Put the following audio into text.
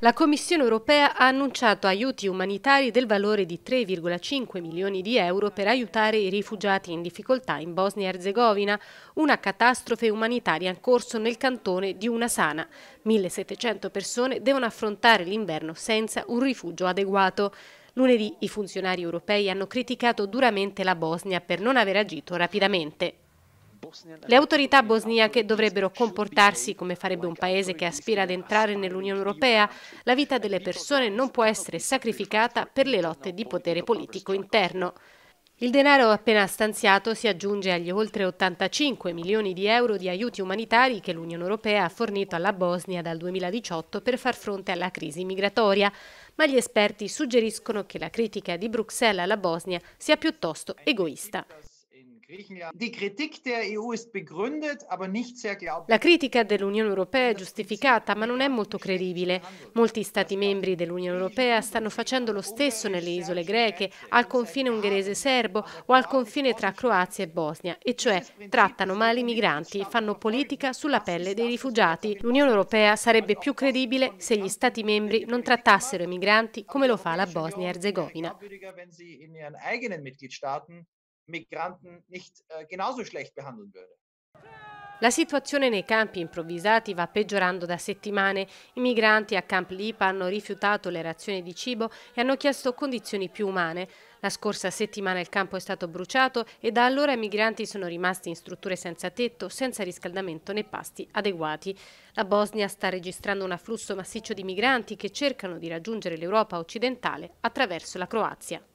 La Commissione europea ha annunciato aiuti umanitari del valore di 3,5 milioni di euro per aiutare i rifugiati in difficoltà in Bosnia e Herzegovina, una catastrofe umanitaria in corso nel cantone di Unasana. 1700 persone devono affrontare l'inverno senza un rifugio adeguato. Lunedì i funzionari europei hanno criticato duramente la Bosnia per non aver agito rapidamente. Le autorità bosniache dovrebbero comportarsi come farebbe un paese che aspira ad entrare nell'Unione Europea. La vita delle persone non può essere sacrificata per le lotte di potere politico interno. Il denaro appena stanziato si aggiunge agli oltre 85 milioni di euro di aiuti umanitari che l'Unione Europea ha fornito alla Bosnia dal 2018 per far fronte alla crisi migratoria, ma gli esperti suggeriscono che la critica di Bruxelles alla Bosnia sia piuttosto egoista. La critica dell'Unione Europea è giustificata, ma non è molto credibile. Molti Stati membri dell'Unione Europea stanno facendo lo stesso nelle isole greche, al confine ungherese-serbo o al confine tra Croazia e Bosnia, e cioè trattano male i migranti, e fanno politica sulla pelle dei rifugiati. L'Unione Europea sarebbe più credibile se gli Stati membri non trattassero i migranti come lo fa la Bosnia-Herzegovina. Migranten nicht äh, genauso schlecht behandeln würde. La situazione nei campi improvvisati va peggiorando da settimane. I migranti a Camp Lipa hanno rifiutato le razioni di cibo e hanno chiesto condizioni più umane. La scorsa settimana il campo è stato bruciato e da allora i migranti sono rimasti in strutture senza tetto, senza riscaldamento né pasti adeguati. La Bosnia sta registrando un afflusso massiccio di migranti che cercano di raggiungere l'Europa occidentale attraverso la Croazia.